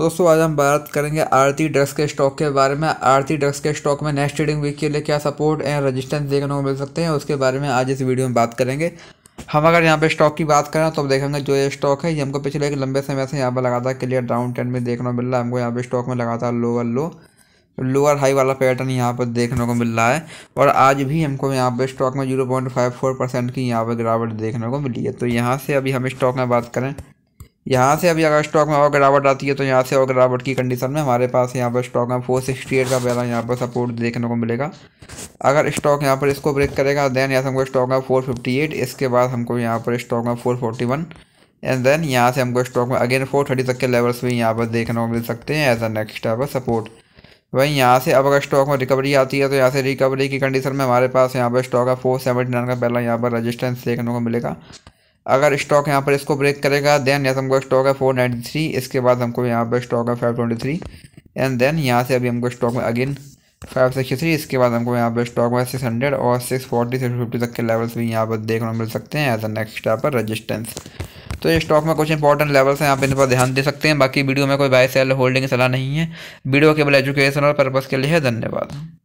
दोस्तों आज हम बात करेंगे आरती ड्रग्स के स्टॉक के बारे में आरती ड्रग्स के स्टॉक में नेक्स्ट ट्रेडिंग वीक के लिए क्या सपोर्ट एंड रेजिस्टेंस देखने को मिल सकते हैं उसके बारे में आज इस वीडियो में बात करेंगे हम अगर यहाँ पे स्टॉक की बात करें तो हम देखेंगे जो ये स्टॉक है ये हमको पिछले एक लंबे समय से यहाँ पर लगातार क्लियर डाउन ट्रेंड में देखने को मिल रहा है हमको यहाँ पे स्टॉक में लगातार लोअर लो लोअर हाई वाला पैटर्न यहाँ पर देखने को मिल रहा है और आज भी हमको यहाँ पर स्टॉक में zero point five four percent की यहाँ पर गिरावट देखने को मिली है तो यहाँ से अभी हम स्टॉक में बात करें यहाँ से अभी अगर स्टॉक में और गिरावट आती है तो यहाँ से और गिरावट की कंडीशन में हमारे पास यहाँ पर स्टॉक में फोर सिक्सटी एट का पहला यहाँ पर सपोर्ट देखने को मिलेगा अगर स्टॉक यहाँ पर इसको ब्रेक करेगा देन यहाँ से हमको स्टॉक में फोर फिफ्टी एट इसके बाद हमको यहाँ पर स्टॉक में four forty one and then यहाँ से हमको स्टॉक में अगेन फोर थर्टी तक के लेवल्स भी यहाँ पर देखने को मिल सकते हैं as a next type support वहीं यहाँ से अब अगर स्टॉक में रिकवरी आती है तो यहाँ से रिकवरी की कंडीशन में हमारे पास यहाँ पर स्टॉक है फोर सेवेंटी नाइन का पहला यहाँ पर रजिस्टेंस देखने को मिलेगा अगर स्टॉक यहाँ पर इसको ब्रेक करेगा देन यहाँ हमको स्टॉक है फोर नाइन्टी थ्री इसके बाद हमको यहाँ पर स्टॉक है five twenty three and then यहाँ से अभी हमको स्टॉक में अगेन फाइव सिक्सटी थ्री इसके बाद हमको यहाँ पर स्टॉक में सिक्स हंड्रेड और सिक्स फोर्टी सिक्स फिफ्टी तक के लेवल्स भी यहाँ पर देखने मिल सकते हैं एज अ नेक्स्ट यहाँ पर रजिस्टेंस तो ये स्टॉक में कुछ इंपॉर्टेंट लेवल्स हैं आप इन पर ध्यान दे सकते हैं बाकी वीडियो में कोई बाय सेल होल्डिंग सलाह नहीं है वीडियो केवल एजुकेशनल पर्पज़ के लिए है धन्यवाद